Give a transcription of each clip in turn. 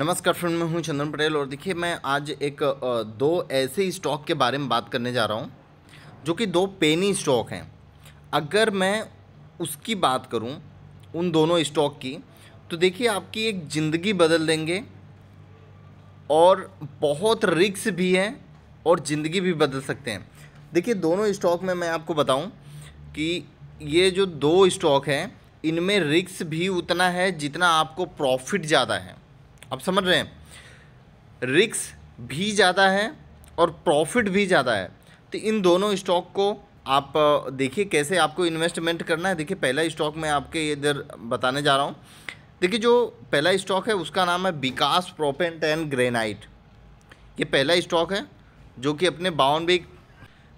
नमस्कार फ्रेंड मैं हूं चंद्रन पटेल और देखिए मैं आज एक दो ऐसे स्टॉक के बारे में बात करने जा रहा हूं जो कि दो पेनी स्टॉक हैं अगर मैं उसकी बात करूं उन दोनों स्टॉक की तो देखिए आपकी एक ज़िंदगी बदल देंगे और बहुत रिक्स भी है और ज़िंदगी भी बदल सकते हैं देखिए दोनों स्टॉक में मैं आपको बताऊँ कि ये जो दो स्टॉक हैं इनमें रिक्स भी उतना है जितना आपको प्रॉफिट ज़्यादा है अब समझ रहे हैं रिक्स भी ज़्यादा है और प्रॉफिट भी ज़्यादा है तो इन दोनों स्टॉक को आप देखिए कैसे आपको इन्वेस्टमेंट करना है देखिए पहला स्टॉक मैं आपके इधर बताने जा रहा हूँ देखिए जो पहला स्टॉक है उसका नाम है विकास प्रोपेंट एंड ग्रेनाइट ये पहला स्टॉक है जो कि अपने बावन बिग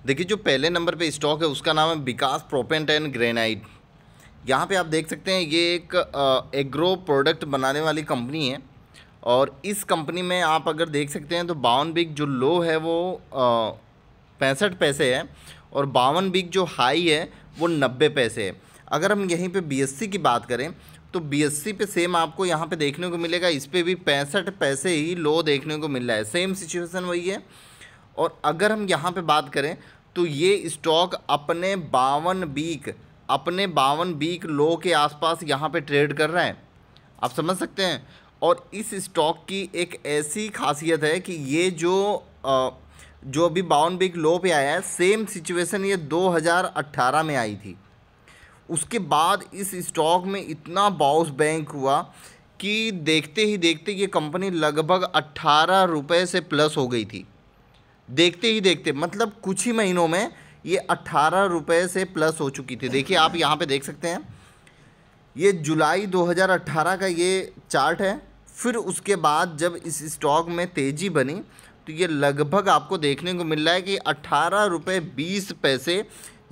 देखिए जो पहले नंबर पे स्टॉक है उसका नाम है विकास प्रोपेंट एंड ग्रेनाइट यहाँ पे आप देख सकते हैं ये एक एग्रो प्रोडक्ट बनाने वाली कंपनी है और इस कंपनी में आप अगर देख सकते हैं तो बावन बिग जो लो है वो पैंसठ पैसे है और बावन बिग जो हाई है वो नब्बे पैसे है अगर हम यहीं पे बीएससी की बात करें तो बीएससी पे सेम आपको यहाँ पे देखने को मिलेगा इस पर भी पैंसठ पैसे ही लो देखने को मिल रहा है सेम सिचुएसन वही है और अगर हम यहाँ पर बात करें तो ये स्टॉक अपने बावन बीक अपने बावन बीक लो के आसपास यहाँ पे ट्रेड कर रहा है आप समझ सकते हैं और इस स्टॉक की एक ऐसी खासियत है कि ये जो आ, जो अभी बावन बिग लो पे आया है सेम सिचुएशन ये 2018 में आई थी उसके बाद इस स्टॉक में इतना बाउस बैंक हुआ कि देखते ही देखते ये कंपनी लगभग अट्ठारह रुपये से प्लस हो गई थी देखते ही देखते मतलब कुछ ही महीनों में ये अट्ठारह रुपये से प्लस हो चुकी थी देखिए आप यहाँ पे देख सकते हैं ये जुलाई 2018 का ये चार्ट है फिर उसके बाद जब इस स्टॉक में तेज़ी बनी तो ये लगभग आपको देखने को मिल रहा है कि अट्ठारह रुपये बीस पैसे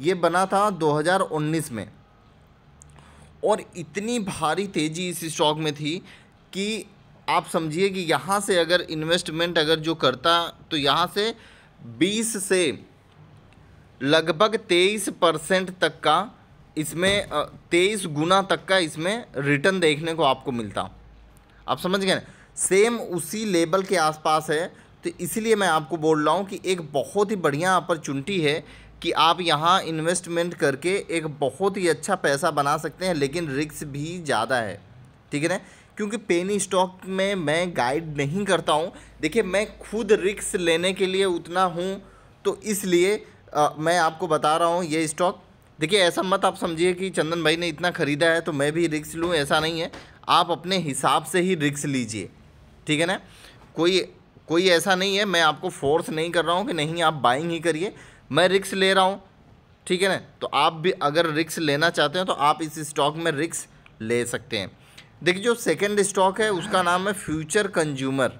ये बना था 2019 में और इतनी भारी तेज़ी इस स्टॉक में थी कि आप समझिए कि यहाँ से अगर इन्वेस्टमेंट अगर जो करता तो यहाँ से 20 से लगभग 23 परसेंट तक का इसमें तेईस गुना तक का इसमें रिटर्न देखने को आपको मिलता आप समझ गए ना सेम उसी लेवल के आसपास है तो इसलिए मैं आपको बोल रहा हूँ कि एक बहुत ही बढ़िया अपॉर्चुनिटी है कि आप यहाँ इन्वेस्टमेंट करके एक बहुत ही अच्छा पैसा बना सकते हैं लेकिन रिक्स भी ज़्यादा है ठीक है ना क्योंकि पेनी स्टॉक में मैं गाइड नहीं करता हूँ देखिए मैं खुद रिक्स लेने के लिए उतना हूँ तो इसलिए आ, मैं आपको बता रहा हूँ ये स्टॉक देखिए ऐसा मत आप समझिए कि चंदन भाई ने इतना ख़रीदा है तो मैं भी रिक्स लूँ ऐसा नहीं है आप अपने हिसाब से ही रिक्स लीजिए ठीक है ना कोई कोई ऐसा नहीं है मैं आपको फोर्स नहीं कर रहा हूँ कि नहीं आप बाइंग ही करिए मैं रिक्स ले रहा हूँ ठीक है ना तो आप भी अगर रिक्स लेना चाहते हैं तो आप इस स्टॉक में रिक्स ले सकते हैं देखिए जो सेकंड स्टॉक है उसका नाम है फ्यूचर कंज्यूमर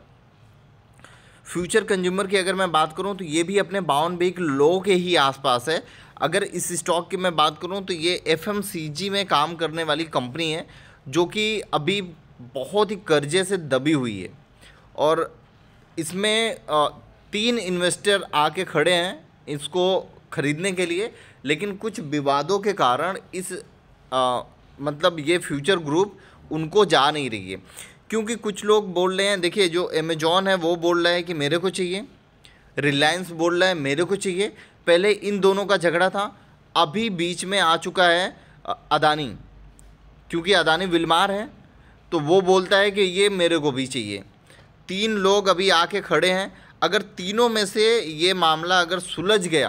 फ्यूचर कंज्यूमर की अगर मैं बात करूं तो ये भी अपने बावन बीक लो के ही आसपास है अगर इस स्टॉक की मैं बात करूं तो ये एफ में काम करने वाली कंपनी है जो कि अभी बहुत ही कर्जे से दबी हुई है और इसमें तीन इन्वेस्टर आके खड़े हैं इसको खरीदने के लिए लेकिन कुछ विवादों के कारण इस आ, मतलब ये फ्यूचर ग्रुप उनको जा नहीं रही है क्योंकि कुछ लोग बोल रहे हैं देखिए जो अमेजॉन है वो बोल रहा है कि मेरे को चाहिए रिलायंस बोल रहा है मेरे को चाहिए पहले इन दोनों का झगड़ा था अभी बीच में आ चुका है अदानी क्योंकि अदानी विलमार है तो वो बोलता है कि ये मेरे को भी चाहिए तीन लोग अभी आके खड़े हैं अगर तीनों में से ये मामला अगर सुलझ गया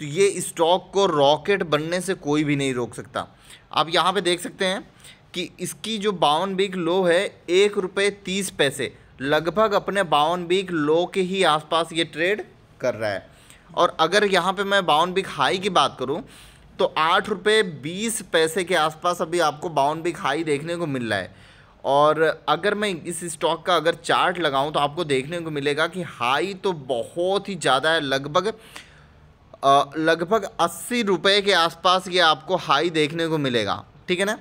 तो ये स्टॉक को रॉकेट बनने से कोई भी नहीं रोक सकता आप यहाँ पे देख सकते हैं कि इसकी जो बावन बीक लो है एक रुपये तीस पैसे लगभग अपने बावन बीक लो के ही आसपास ये ट्रेड कर रहा है और अगर यहाँ पे मैं बावन बीक हाई की बात करूँ तो आठ रुपये बीस पैसे के आसपास अभी आपको बाउंड बिक हाई देखने को मिल रहा है और अगर मैं इस स्टॉक का अगर चार्ट लगाऊं तो आपको देखने को मिलेगा कि हाई तो बहुत ही ज़्यादा है लगभग लगभग अस्सी रुपये के आसपास ये आपको हाई देखने को मिलेगा ठीक है ना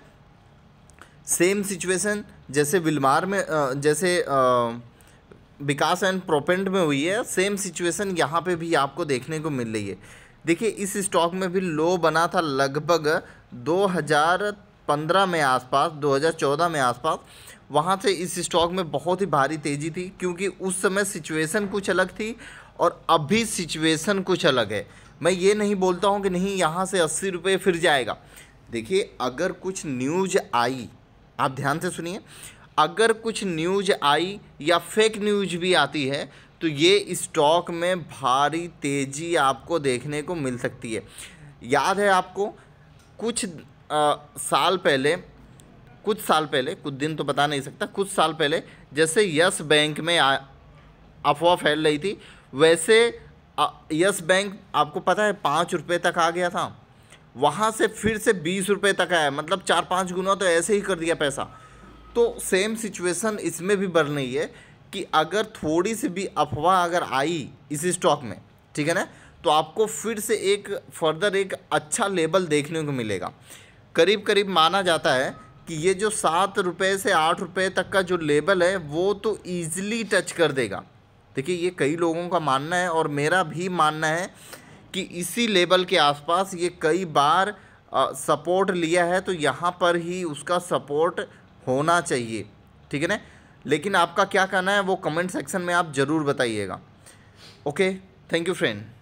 सेम सिचुएशन जैसे विलमार में जैसे विकास एंड प्रोपेंट में हुई है सेम सिचुएशन यहाँ पे भी आपको देखने को मिल रही है देखिए इस स्टॉक में भी लो बना था लगभग 2015 में आसपास 2014 में आसपास वहाँ से इस स्टॉक में बहुत ही भारी तेज़ी थी क्योंकि उस समय सिचुएशन कुछ अलग थी और अभी सिचुएशन कुछ अलग है मैं ये नहीं बोलता हूँ कि नहीं यहाँ से अस्सी रुपये फिर जाएगा देखिए अगर कुछ न्यूज आई आप ध्यान से सुनिए अगर कुछ न्यूज आई या फेक न्यूज भी आती है तो ये स्टॉक में भारी तेज़ी आपको देखने को मिल सकती है याद है आपको कुछ आ, साल पहले कुछ साल पहले कुछ दिन तो बता नहीं सकता कुछ साल पहले जैसे यस बैंक में अफवाह फैल रही थी वैसे आ, यस बैंक आपको पता है पाँच रुपये तक आ गया था वहाँ से फिर से बीस रुपये तक आया मतलब चार पाँच गुना तो ऐसे ही कर दिया पैसा तो सेम सिचुएशन इसमें भी बढ़ रही है कि अगर थोड़ी सी भी अफवाह अगर आई इस स्टॉक में ठीक है ना तो आपको फिर से एक फर्दर एक अच्छा लेवल देखने को मिलेगा करीब करीब माना जाता है कि ये जो सात रुपये से आठ रुपये तक का जो लेवल है वो तो ईज़िली टच कर देगा देखिए ये कई लोगों का मानना है और मेरा भी मानना है कि इसी लेवल के आसपास ये कई बार सपोर्ट लिया है तो यहाँ पर ही उसका सपोर्ट होना चाहिए ठीक है ना लेकिन आपका क्या कहना है वो कमेंट सेक्शन में आप ज़रूर बताइएगा ओके थैंक यू फ्रेंड